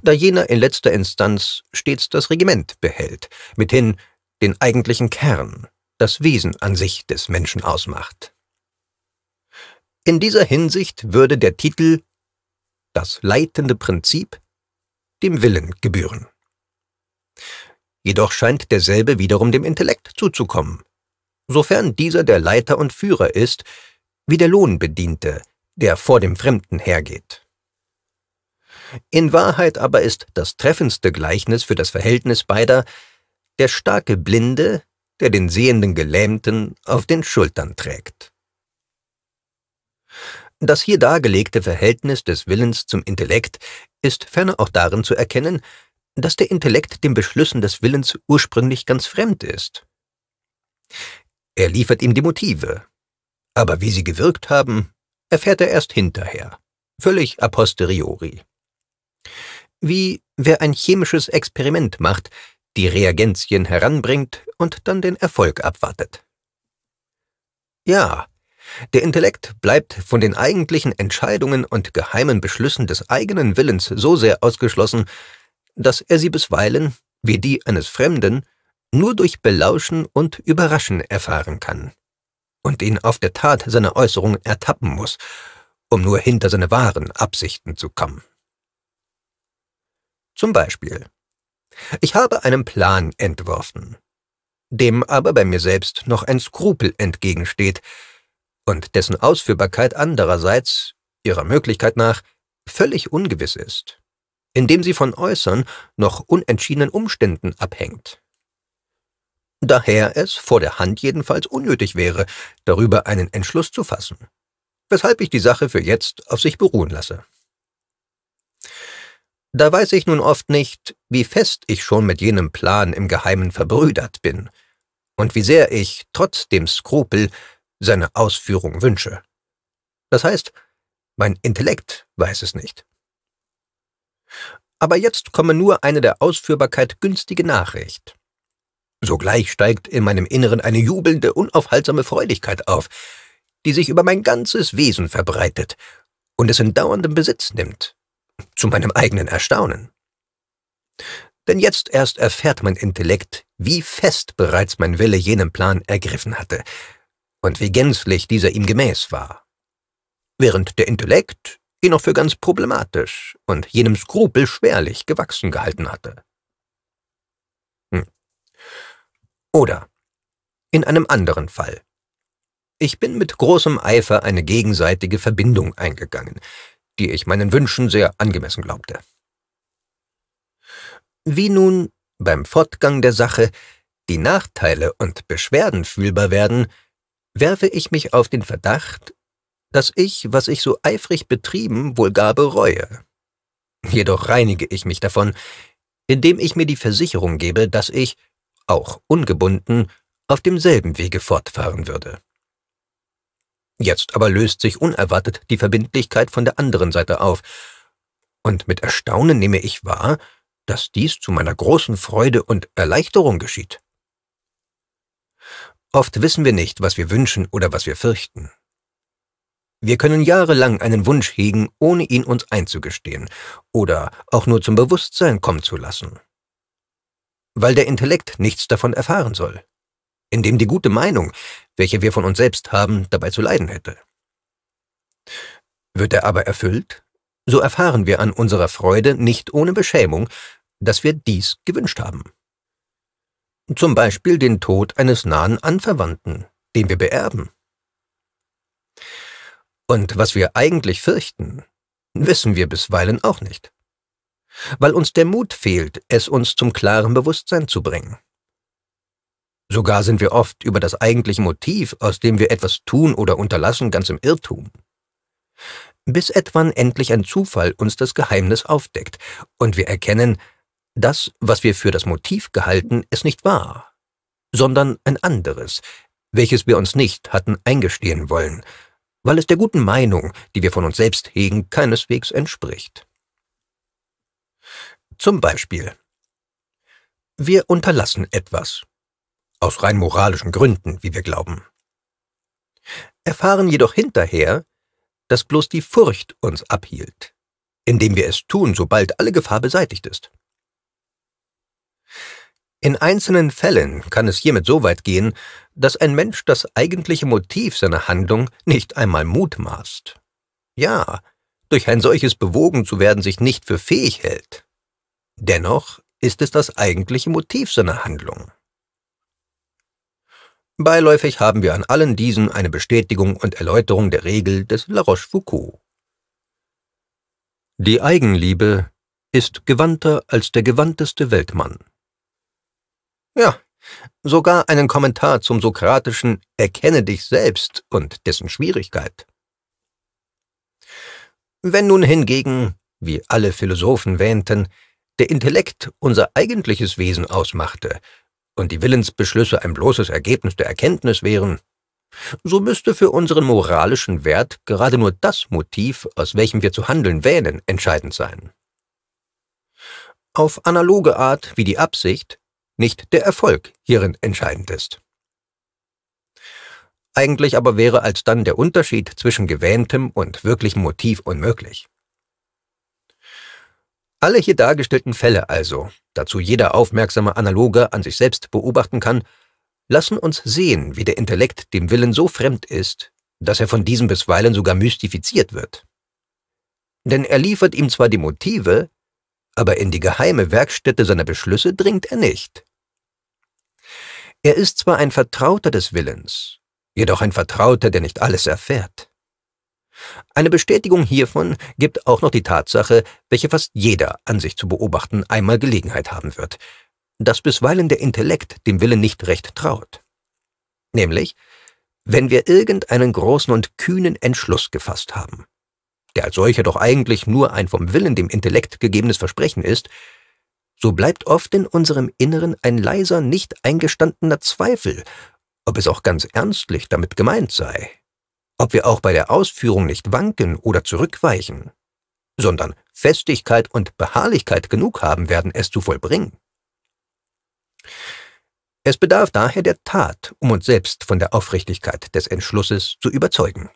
da jener in letzter Instanz stets das Regiment behält, mithin den eigentlichen Kern, das Wesen an sich des Menschen ausmacht. In dieser Hinsicht würde der Titel Das leitende Prinzip dem Willen gebühren. Jedoch scheint derselbe wiederum dem Intellekt zuzukommen, sofern dieser der Leiter und Führer ist, wie der Lohnbediente, der vor dem Fremden hergeht. In Wahrheit aber ist das treffendste Gleichnis für das Verhältnis beider der starke Blinde, der den sehenden Gelähmten auf den Schultern trägt. Das hier dargelegte Verhältnis des Willens zum Intellekt ist ferner auch darin zu erkennen, dass der Intellekt den Beschlüssen des Willens ursprünglich ganz fremd ist. Er liefert ihm die Motive, aber wie sie gewirkt haben, erfährt er erst hinterher, völlig a posteriori. Wie wer ein chemisches Experiment macht, die Reagenzien heranbringt und dann den Erfolg abwartet. Ja, der Intellekt bleibt von den eigentlichen Entscheidungen und geheimen Beschlüssen des eigenen Willens so sehr ausgeschlossen, dass er sie bisweilen, wie die eines Fremden, nur durch Belauschen und Überraschen erfahren kann und ihn auf der Tat seiner Äußerungen ertappen muss, um nur hinter seine wahren Absichten zu kommen. Zum Beispiel ich habe einen Plan entworfen, dem aber bei mir selbst noch ein Skrupel entgegensteht und dessen Ausführbarkeit andererseits, ihrer Möglichkeit nach, völlig ungewiss ist, indem sie von äußern noch unentschiedenen Umständen abhängt. Daher es vor der Hand jedenfalls unnötig wäre, darüber einen Entschluss zu fassen, weshalb ich die Sache für jetzt auf sich beruhen lasse. Da weiß ich nun oft nicht, wie fest ich schon mit jenem Plan im Geheimen verbrüdert bin und wie sehr ich, trotz dem Skrupel, seine Ausführung wünsche. Das heißt, mein Intellekt weiß es nicht. Aber jetzt komme nur eine der Ausführbarkeit günstige Nachricht. Sogleich steigt in meinem Inneren eine jubelnde, unaufhaltsame Freudigkeit auf, die sich über mein ganzes Wesen verbreitet und es in dauerndem Besitz nimmt. Zu meinem eigenen Erstaunen. Denn jetzt erst erfährt mein Intellekt, wie fest bereits mein Wille jenen Plan ergriffen hatte und wie gänzlich dieser ihm gemäß war. Während der Intellekt ihn noch für ganz problematisch und jenem Skrupel schwerlich gewachsen gehalten hatte. Hm. Oder in einem anderen Fall. Ich bin mit großem Eifer eine gegenseitige Verbindung eingegangen, die ich meinen Wünschen sehr angemessen glaubte. Wie nun beim Fortgang der Sache die Nachteile und Beschwerden fühlbar werden, werfe ich mich auf den Verdacht, dass ich, was ich so eifrig betrieben, wohl gar bereue. Jedoch reinige ich mich davon, indem ich mir die Versicherung gebe, dass ich, auch ungebunden, auf demselben Wege fortfahren würde. Jetzt aber löst sich unerwartet die Verbindlichkeit von der anderen Seite auf, und mit Erstaunen nehme ich wahr, dass dies zu meiner großen Freude und Erleichterung geschieht. Oft wissen wir nicht, was wir wünschen oder was wir fürchten. Wir können jahrelang einen Wunsch hegen, ohne ihn uns einzugestehen oder auch nur zum Bewusstsein kommen zu lassen, weil der Intellekt nichts davon erfahren soll in dem die gute Meinung, welche wir von uns selbst haben, dabei zu leiden hätte. Wird er aber erfüllt, so erfahren wir an unserer Freude nicht ohne Beschämung, dass wir dies gewünscht haben. Zum Beispiel den Tod eines nahen Anverwandten, den wir beerben. Und was wir eigentlich fürchten, wissen wir bisweilen auch nicht, weil uns der Mut fehlt, es uns zum klaren Bewusstsein zu bringen. Sogar sind wir oft über das eigentliche Motiv, aus dem wir etwas tun oder unterlassen, ganz im Irrtum. Bis etwann endlich ein Zufall uns das Geheimnis aufdeckt und wir erkennen, das, was wir für das Motiv gehalten, ist nicht wahr, sondern ein anderes, welches wir uns nicht hatten eingestehen wollen, weil es der guten Meinung, die wir von uns selbst hegen, keineswegs entspricht. Zum Beispiel. Wir unterlassen etwas, aus rein moralischen Gründen, wie wir glauben. Erfahren jedoch hinterher, dass bloß die Furcht uns abhielt, indem wir es tun, sobald alle Gefahr beseitigt ist. In einzelnen Fällen kann es hiermit so weit gehen, dass ein Mensch das eigentliche Motiv seiner Handlung nicht einmal mutmaßt. Ja, durch ein solches bewogen zu werden sich nicht für fähig hält. Dennoch ist es das eigentliche Motiv seiner Handlung. Beiläufig haben wir an allen diesen eine Bestätigung und Erläuterung der Regel des La Rochefoucauld. Die Eigenliebe ist gewandter als der gewandteste Weltmann. Ja, sogar einen Kommentar zum sokratischen Erkenne dich selbst und dessen Schwierigkeit. Wenn nun hingegen, wie alle Philosophen wähnten, der Intellekt unser eigentliches Wesen ausmachte und die Willensbeschlüsse ein bloßes Ergebnis der Erkenntnis wären, so müsste für unseren moralischen Wert gerade nur das Motiv, aus welchem wir zu handeln wähnen, entscheidend sein. Auf analoge Art wie die Absicht nicht der Erfolg hierin entscheidend ist. Eigentlich aber wäre alsdann der Unterschied zwischen gewähntem und wirklichem Motiv unmöglich. Alle hier dargestellten Fälle also, dazu jeder aufmerksame Analoge an sich selbst beobachten kann, lassen uns sehen, wie der Intellekt dem Willen so fremd ist, dass er von diesem bisweilen sogar mystifiziert wird. Denn er liefert ihm zwar die Motive, aber in die geheime Werkstätte seiner Beschlüsse dringt er nicht. Er ist zwar ein Vertrauter des Willens, jedoch ein Vertrauter, der nicht alles erfährt. Eine Bestätigung hiervon gibt auch noch die Tatsache, welche fast jeder an sich zu beobachten einmal Gelegenheit haben wird, dass bisweilen der Intellekt dem Willen nicht recht traut. Nämlich, wenn wir irgendeinen großen und kühnen Entschluss gefasst haben, der als solcher doch eigentlich nur ein vom Willen dem Intellekt gegebenes Versprechen ist, so bleibt oft in unserem Inneren ein leiser, nicht eingestandener Zweifel, ob es auch ganz ernstlich damit gemeint sei, ob wir auch bei der Ausführung nicht wanken oder zurückweichen, sondern Festigkeit und Beharrlichkeit genug haben werden, es zu vollbringen. Es bedarf daher der Tat, um uns selbst von der Aufrichtigkeit des Entschlusses zu überzeugen.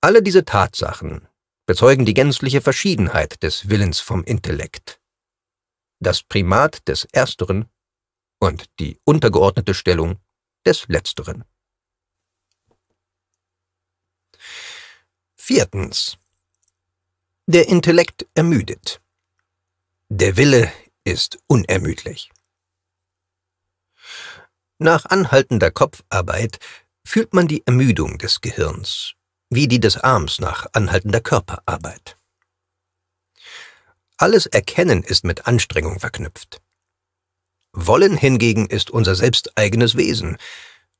Alle diese Tatsachen bezeugen die gänzliche Verschiedenheit des Willens vom Intellekt, das Primat des Ersteren und die untergeordnete Stellung des Letzteren. Viertens. Der Intellekt ermüdet. Der Wille ist unermüdlich. Nach anhaltender Kopfarbeit fühlt man die Ermüdung des Gehirns, wie die des Arms nach anhaltender Körperarbeit. Alles Erkennen ist mit Anstrengung verknüpft. Wollen hingegen ist unser selbsteigenes Wesen,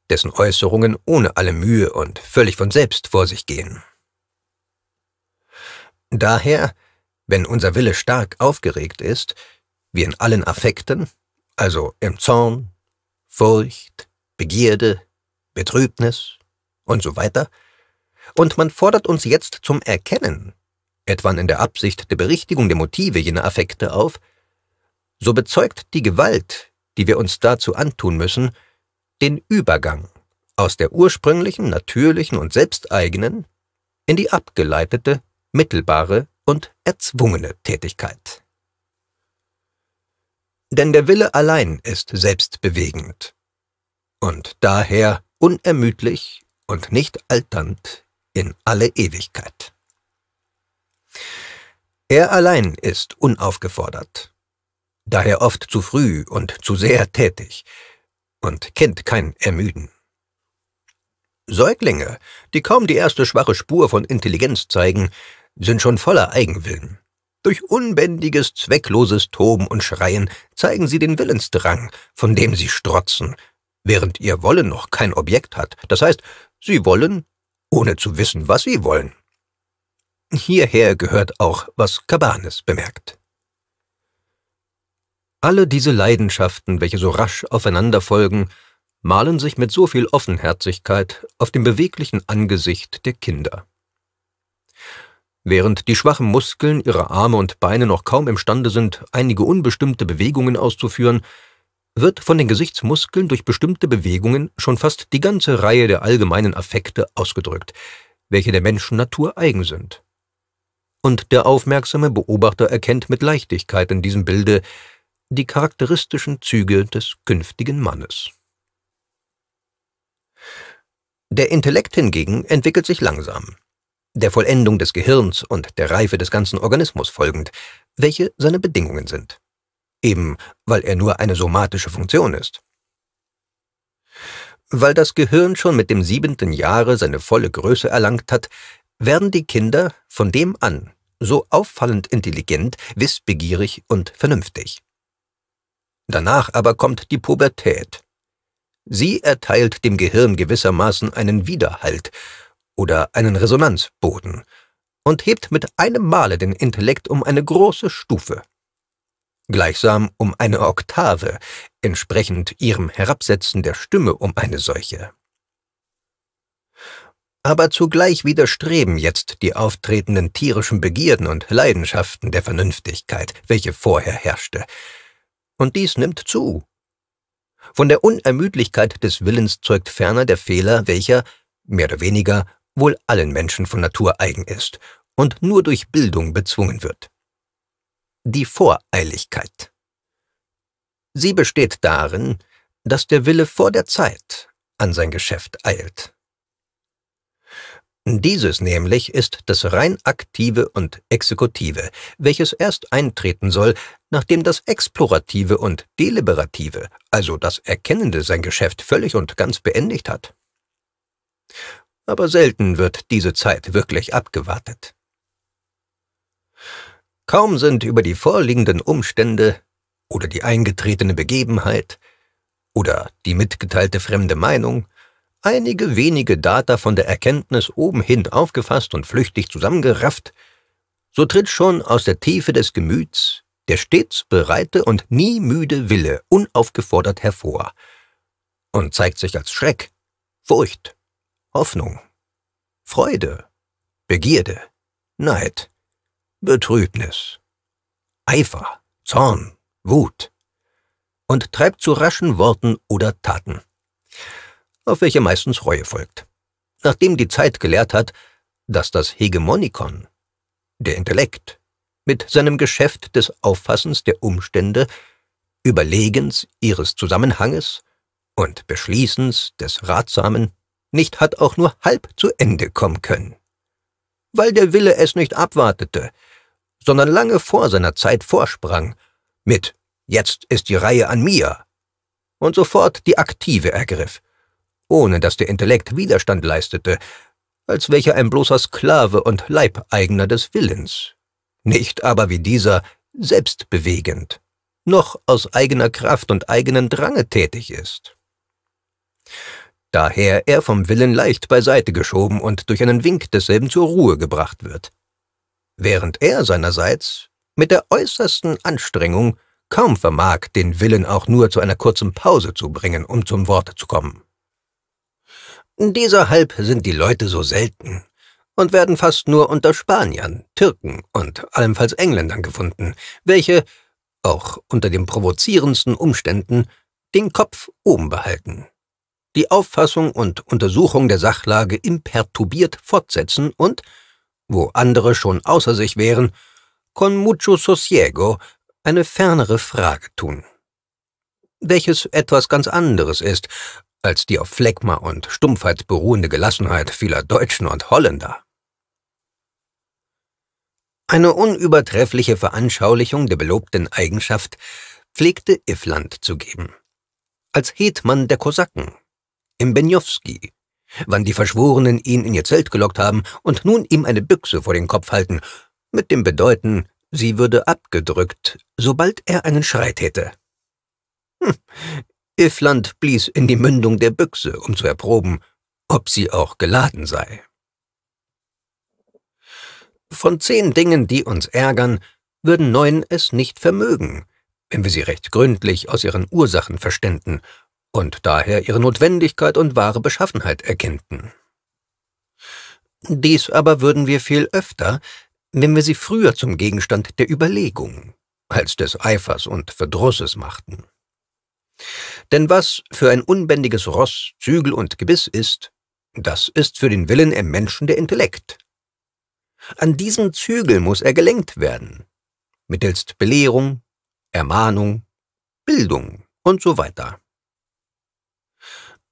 dessen Äußerungen ohne alle Mühe und völlig von selbst vor sich gehen. Daher, wenn unser Wille stark aufgeregt ist, wie in allen Affekten, also im Zorn, Furcht, Begierde, Betrübnis und so weiter, und man fordert uns jetzt zum Erkennen, etwa in der Absicht der Berichtigung der Motive jener Affekte auf, so bezeugt die Gewalt, die wir uns dazu antun müssen, den Übergang aus der ursprünglichen, natürlichen und selbsteigenen in die abgeleitete mittelbare und erzwungene Tätigkeit. Denn der Wille allein ist selbstbewegend und daher unermüdlich und nicht alternd in alle Ewigkeit. Er allein ist unaufgefordert, daher oft zu früh und zu sehr tätig und kennt kein Ermüden. Säuglinge, die kaum die erste schwache Spur von Intelligenz zeigen, sind schon voller Eigenwillen. Durch unbändiges, zweckloses Toben und Schreien zeigen sie den Willensdrang, von dem sie strotzen, während ihr Wollen noch kein Objekt hat. Das heißt, sie wollen, ohne zu wissen, was sie wollen. Hierher gehört auch, was Cabanes bemerkt. Alle diese Leidenschaften, welche so rasch aufeinander folgen, malen sich mit so viel Offenherzigkeit auf dem beweglichen Angesicht der Kinder. Während die schwachen Muskeln ihrer Arme und Beine noch kaum imstande sind, einige unbestimmte Bewegungen auszuführen, wird von den Gesichtsmuskeln durch bestimmte Bewegungen schon fast die ganze Reihe der allgemeinen Affekte ausgedrückt, welche der Menschennatur eigen sind. Und der aufmerksame Beobachter erkennt mit Leichtigkeit in diesem Bilde die charakteristischen Züge des künftigen Mannes. Der Intellekt hingegen entwickelt sich langsam der Vollendung des Gehirns und der Reife des ganzen Organismus folgend, welche seine Bedingungen sind. Eben weil er nur eine somatische Funktion ist. Weil das Gehirn schon mit dem siebenten Jahre seine volle Größe erlangt hat, werden die Kinder von dem an so auffallend intelligent, wissbegierig und vernünftig. Danach aber kommt die Pubertät. Sie erteilt dem Gehirn gewissermaßen einen Widerhalt oder einen Resonanzboden und hebt mit einem Male den Intellekt um eine große Stufe. Gleichsam um eine Oktave, entsprechend ihrem Herabsetzen der Stimme um eine solche. Aber zugleich widerstreben jetzt die auftretenden tierischen Begierden und Leidenschaften der Vernünftigkeit, welche vorher herrschte. Und dies nimmt zu. Von der Unermüdlichkeit des Willens zeugt ferner der Fehler, welcher, mehr oder weniger, wohl allen Menschen von Natur eigen ist und nur durch Bildung bezwungen wird. Die Voreiligkeit. Sie besteht darin, dass der Wille vor der Zeit an sein Geschäft eilt. Dieses nämlich ist das rein aktive und exekutive, welches erst eintreten soll, nachdem das explorative und deliberative, also das Erkennende, sein Geschäft völlig und ganz beendigt hat aber selten wird diese Zeit wirklich abgewartet. Kaum sind über die vorliegenden Umstände oder die eingetretene Begebenheit oder die mitgeteilte fremde Meinung einige wenige Data von der Erkenntnis obenhin aufgefasst und flüchtig zusammengerafft, so tritt schon aus der Tiefe des Gemüts der stets bereite und nie müde Wille unaufgefordert hervor und zeigt sich als Schreck, Furcht Hoffnung, Freude, Begierde, Neid, Betrübnis, Eifer, Zorn, Wut und treibt zu raschen Worten oder Taten, auf welche meistens Reue folgt. Nachdem die Zeit gelehrt hat, dass das Hegemonikon, der Intellekt, mit seinem Geschäft des Auffassens der Umstände, Überlegens ihres Zusammenhanges und Beschließens des Ratsamen nicht hat auch nur halb zu Ende kommen können. Weil der Wille es nicht abwartete, sondern lange vor seiner Zeit vorsprang, mit Jetzt ist die Reihe an mir und sofort die Aktive ergriff, ohne dass der Intellekt Widerstand leistete, als welcher ein bloßer Sklave und Leibeigner des Willens, nicht aber wie dieser selbstbewegend, noch aus eigener Kraft und eigenen Drange tätig ist daher er vom Willen leicht beiseite geschoben und durch einen Wink desselben zur Ruhe gebracht wird, während er seinerseits mit der äußersten Anstrengung kaum vermag, den Willen auch nur zu einer kurzen Pause zu bringen, um zum Wort zu kommen. Deserhalb sind die Leute so selten und werden fast nur unter Spaniern, Türken und allenfalls Engländern gefunden, welche, auch unter den provozierendsten Umständen, den Kopf oben behalten die Auffassung und Untersuchung der Sachlage imperturbiert fortsetzen und, wo andere schon außer sich wären, con mucho sosiego eine fernere Frage tun. Welches etwas ganz anderes ist als die auf Phlegma und Stumpfheit beruhende Gelassenheit vieler Deutschen und Holländer. Eine unübertreffliche Veranschaulichung der belobten Eigenschaft pflegte Iffland zu geben. Als Hetmann der Kosaken im Benjowski. Wann die Verschworenen ihn in ihr Zelt gelockt haben und nun ihm eine Büchse vor den Kopf halten, mit dem Bedeuten, sie würde abgedrückt, sobald er einen Schrei täte. Hm. Iffland blies in die Mündung der Büchse, um zu erproben, ob sie auch geladen sei. Von zehn Dingen, die uns ärgern, würden neun es nicht vermögen, wenn wir sie recht gründlich aus ihren Ursachen verständen und daher ihre Notwendigkeit und wahre Beschaffenheit erkennten. Dies aber würden wir viel öfter, wenn wir sie früher zum Gegenstand der Überlegung als des Eifers und Verdrusses machten. Denn was für ein unbändiges Ross Zügel und Gebiss ist, das ist für den Willen im Menschen der Intellekt. An diesem Zügel muss er gelenkt werden, mittelst Belehrung, Ermahnung, Bildung und so weiter.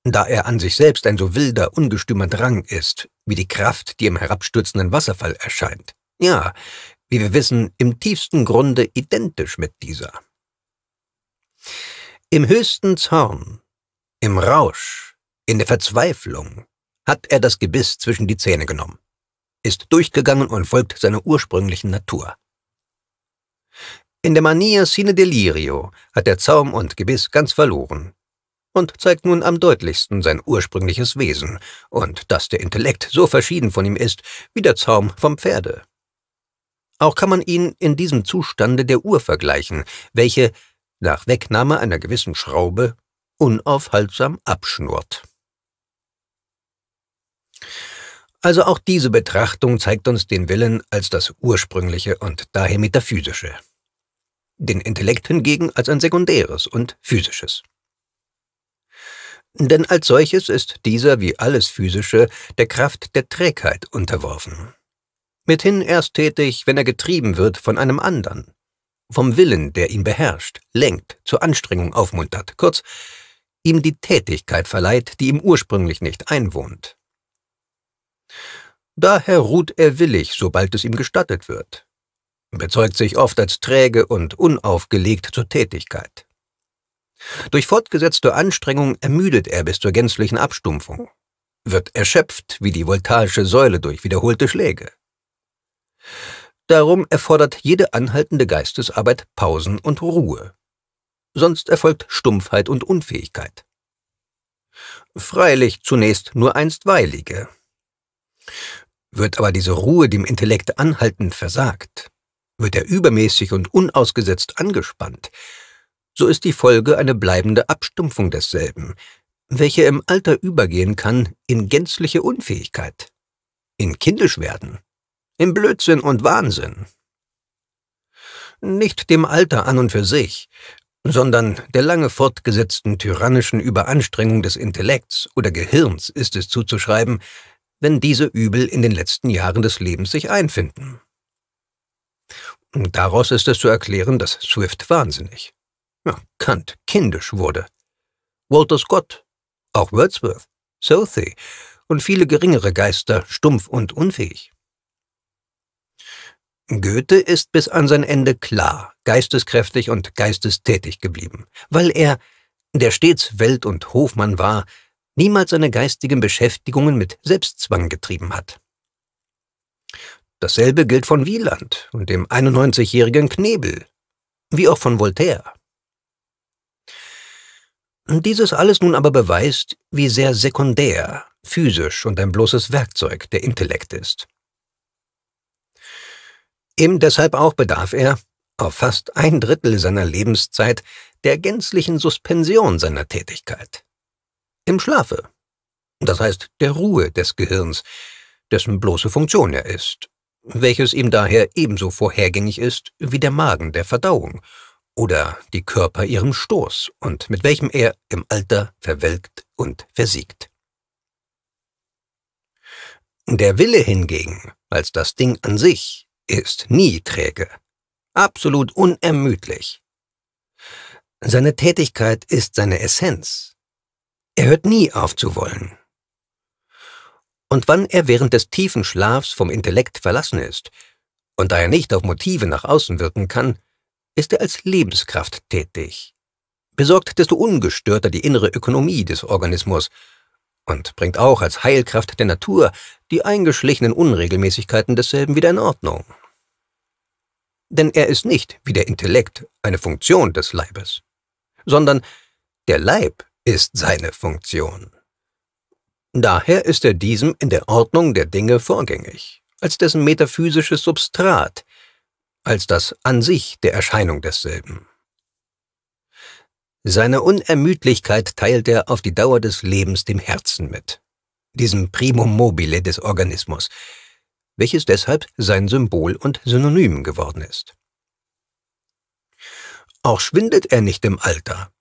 Da er an sich selbst ein so wilder, ungestümer Drang ist, wie die Kraft, die im herabstürzenden Wasserfall erscheint. Ja, wie wir wissen, im tiefsten Grunde identisch mit dieser. Im höchsten Zorn, im Rausch, in der Verzweiflung hat er das Gebiss zwischen die Zähne genommen, ist durchgegangen und folgt seiner ursprünglichen Natur. In der Mania sine delirio hat er Zaum und Gebiss ganz verloren, und zeigt nun am deutlichsten sein ursprüngliches Wesen und dass der Intellekt so verschieden von ihm ist wie der Zaum vom Pferde. Auch kann man ihn in diesem Zustande der Uhr vergleichen, welche, nach Wegnahme einer gewissen Schraube, unaufhaltsam abschnurrt. Also auch diese Betrachtung zeigt uns den Willen als das Ursprüngliche und daher Metaphysische, den Intellekt hingegen als ein Sekundäres und Physisches. Denn als solches ist dieser wie alles Physische der Kraft der Trägheit unterworfen. Mithin erst tätig, wenn er getrieben wird von einem anderen, vom Willen, der ihn beherrscht, lenkt, zur Anstrengung aufmuntert, kurz, ihm die Tätigkeit verleiht, die ihm ursprünglich nicht einwohnt. Daher ruht er willig, sobald es ihm gestattet wird, bezeugt sich oft als träge und unaufgelegt zur Tätigkeit. Durch fortgesetzte Anstrengung ermüdet er bis zur gänzlichen Abstumpfung, wird erschöpft wie die voltaische Säule durch wiederholte Schläge. Darum erfordert jede anhaltende Geistesarbeit Pausen und Ruhe. Sonst erfolgt Stumpfheit und Unfähigkeit. Freilich zunächst nur einstweilige. Wird aber diese Ruhe dem Intellekt anhaltend versagt, wird er übermäßig und unausgesetzt angespannt, so ist die Folge eine bleibende Abstumpfung desselben, welche im Alter übergehen kann in gänzliche Unfähigkeit, in kindisch werden, in Blödsinn und Wahnsinn. Nicht dem Alter an und für sich, sondern der lange fortgesetzten tyrannischen Überanstrengung des Intellekts oder Gehirns ist es zuzuschreiben, wenn diese Übel in den letzten Jahren des Lebens sich einfinden. Daraus ist es zu erklären, dass Swift wahnsinnig, ja, Kant kindisch wurde. Walter Scott, auch Wordsworth, Southey und viele geringere Geister stumpf und unfähig. Goethe ist bis an sein Ende klar, geisteskräftig und geistestätig geblieben, weil er, der stets Welt- und Hofmann war, niemals seine geistigen Beschäftigungen mit Selbstzwang getrieben hat. Dasselbe gilt von Wieland und dem 91-jährigen Knebel, wie auch von Voltaire. Dieses alles nun aber beweist, wie sehr sekundär, physisch und ein bloßes Werkzeug der Intellekt ist. Eben deshalb auch bedarf er, auf fast ein Drittel seiner Lebenszeit, der gänzlichen Suspension seiner Tätigkeit. Im Schlafe, das heißt der Ruhe des Gehirns, dessen bloße Funktion er ist, welches ihm daher ebenso vorhergängig ist wie der Magen der Verdauung oder die Körper ihrem Stoß und mit welchem er im Alter verwelkt und versiegt. Der Wille hingegen, als das Ding an sich, ist nie träge, absolut unermüdlich. Seine Tätigkeit ist seine Essenz. Er hört nie auf zu wollen. Und wann er während des tiefen Schlafs vom Intellekt verlassen ist, und da er nicht auf Motive nach außen wirken kann, ist er als Lebenskraft tätig, besorgt desto ungestörter die innere Ökonomie des Organismus und bringt auch als Heilkraft der Natur die eingeschlichenen Unregelmäßigkeiten desselben wieder in Ordnung. Denn er ist nicht, wie der Intellekt, eine Funktion des Leibes, sondern der Leib ist seine Funktion. Daher ist er diesem in der Ordnung der Dinge vorgängig, als dessen metaphysisches Substrat, als das an sich der Erscheinung desselben. Seine Unermüdlichkeit teilt er auf die Dauer des Lebens dem Herzen mit, diesem Primum mobile des Organismus, welches deshalb sein Symbol und Synonym geworden ist. Auch schwindet er nicht im Alter,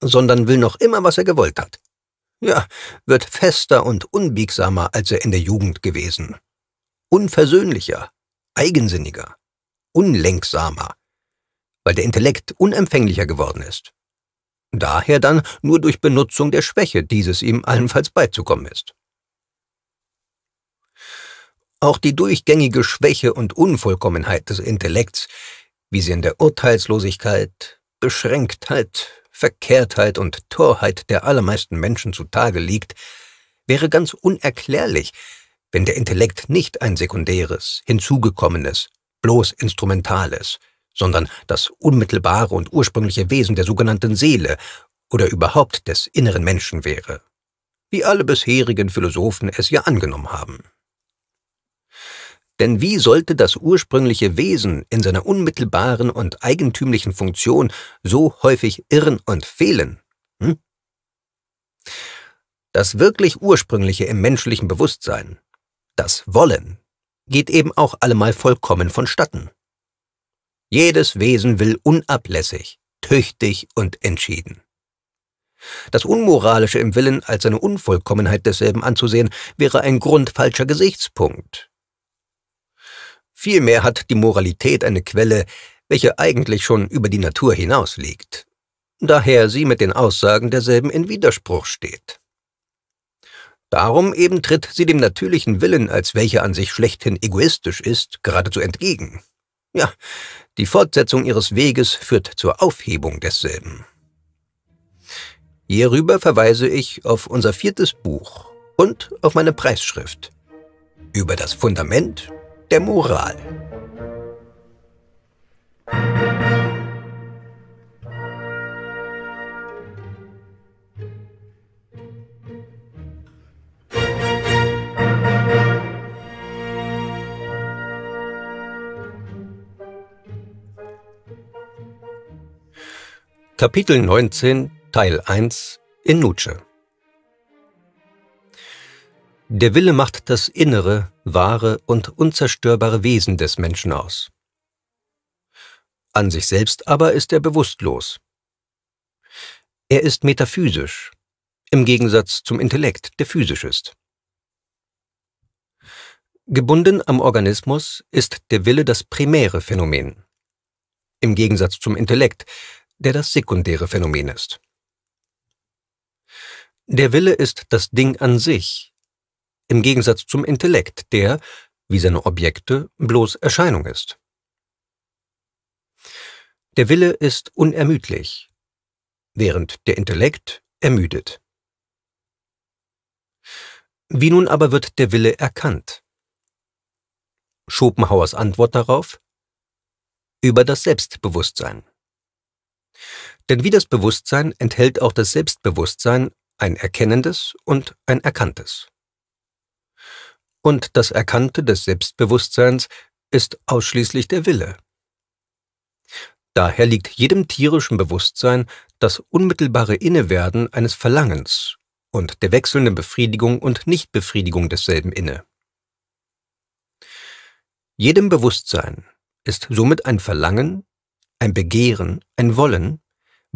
sondern will noch immer, was er gewollt hat. Ja, wird fester und unbiegsamer, als er in der Jugend gewesen. Unversöhnlicher, eigensinniger unlenksamer, weil der Intellekt unempfänglicher geworden ist. Daher dann nur durch Benutzung der Schwäche dieses ihm allenfalls beizukommen ist. Auch die durchgängige Schwäche und Unvollkommenheit des Intellekts, wie sie in der Urteilslosigkeit, Beschränktheit, Verkehrtheit und Torheit der allermeisten Menschen zutage liegt, wäre ganz unerklärlich, wenn der Intellekt nicht ein sekundäres, hinzugekommenes, bloß Instrumentales, sondern das unmittelbare und ursprüngliche Wesen der sogenannten Seele oder überhaupt des inneren Menschen wäre, wie alle bisherigen Philosophen es ja angenommen haben. Denn wie sollte das ursprüngliche Wesen in seiner unmittelbaren und eigentümlichen Funktion so häufig irren und fehlen? Hm? Das wirklich ursprüngliche im menschlichen Bewusstsein, das Wollen, geht eben auch allemal vollkommen vonstatten. Jedes Wesen will unablässig, tüchtig und entschieden. Das Unmoralische im Willen als eine Unvollkommenheit desselben anzusehen, wäre ein grundfalscher Gesichtspunkt. Vielmehr hat die Moralität eine Quelle, welche eigentlich schon über die Natur hinaus liegt, daher sie mit den Aussagen derselben in Widerspruch steht. Darum eben tritt sie dem natürlichen Willen, als welcher an sich schlechthin egoistisch ist, geradezu entgegen. Ja, die Fortsetzung ihres Weges führt zur Aufhebung desselben. Hierüber verweise ich auf unser viertes Buch und auf meine Preisschrift über das Fundament der Moral. Kapitel 19, Teil 1 in Nutsche Der Wille macht das innere, wahre und unzerstörbare Wesen des Menschen aus. An sich selbst aber ist er bewusstlos. Er ist metaphysisch, im Gegensatz zum Intellekt, der physisch ist. Gebunden am Organismus ist der Wille das primäre Phänomen. Im Gegensatz zum Intellekt, der das sekundäre Phänomen ist. Der Wille ist das Ding an sich, im Gegensatz zum Intellekt, der, wie seine Objekte, bloß Erscheinung ist. Der Wille ist unermüdlich, während der Intellekt ermüdet. Wie nun aber wird der Wille erkannt? Schopenhauers Antwort darauf? Über das Selbstbewusstsein. Denn wie das Bewusstsein enthält auch das Selbstbewusstsein ein erkennendes und ein erkanntes. Und das Erkannte des Selbstbewusstseins ist ausschließlich der Wille. Daher liegt jedem tierischen Bewusstsein das unmittelbare Innewerden eines Verlangens und der wechselnden Befriedigung und Nichtbefriedigung desselben inne. Jedem Bewusstsein ist somit ein Verlangen, ein Begehren, ein Wollen,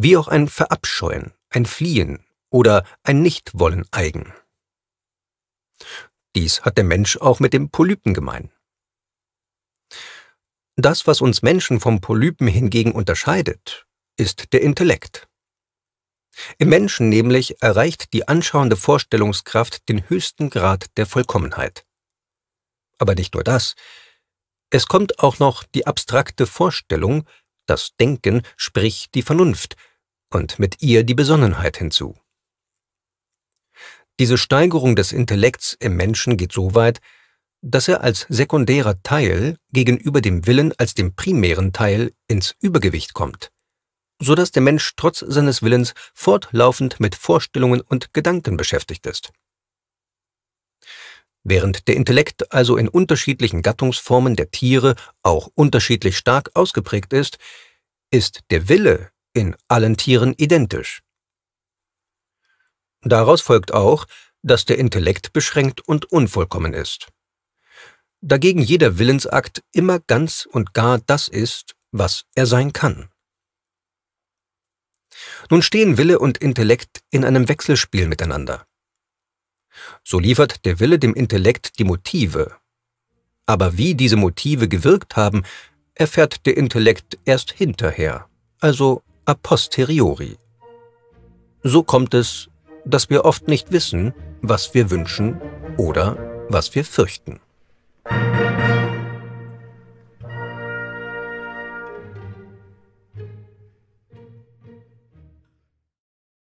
wie auch ein Verabscheuen, ein Fliehen oder ein Nichtwollen eigen. Dies hat der Mensch auch mit dem Polypen gemein. Das, was uns Menschen vom Polypen hingegen unterscheidet, ist der Intellekt. Im Menschen nämlich erreicht die anschauende Vorstellungskraft den höchsten Grad der Vollkommenheit. Aber nicht nur das. Es kommt auch noch die abstrakte Vorstellung, das Denken, sprich die Vernunft, und mit ihr die Besonnenheit hinzu. Diese Steigerung des Intellekts im Menschen geht so weit, dass er als sekundärer Teil gegenüber dem Willen als dem primären Teil ins Übergewicht kommt, so dass der Mensch trotz seines Willens fortlaufend mit Vorstellungen und Gedanken beschäftigt ist. Während der Intellekt also in unterschiedlichen Gattungsformen der Tiere auch unterschiedlich stark ausgeprägt ist, ist der Wille in allen Tieren identisch. Daraus folgt auch, dass der Intellekt beschränkt und unvollkommen ist. Dagegen jeder Willensakt immer ganz und gar das ist, was er sein kann. Nun stehen Wille und Intellekt in einem Wechselspiel miteinander. So liefert der Wille dem Intellekt die Motive. Aber wie diese Motive gewirkt haben, erfährt der Intellekt erst hinterher, also a posteriori. So kommt es, dass wir oft nicht wissen, was wir wünschen oder was wir fürchten.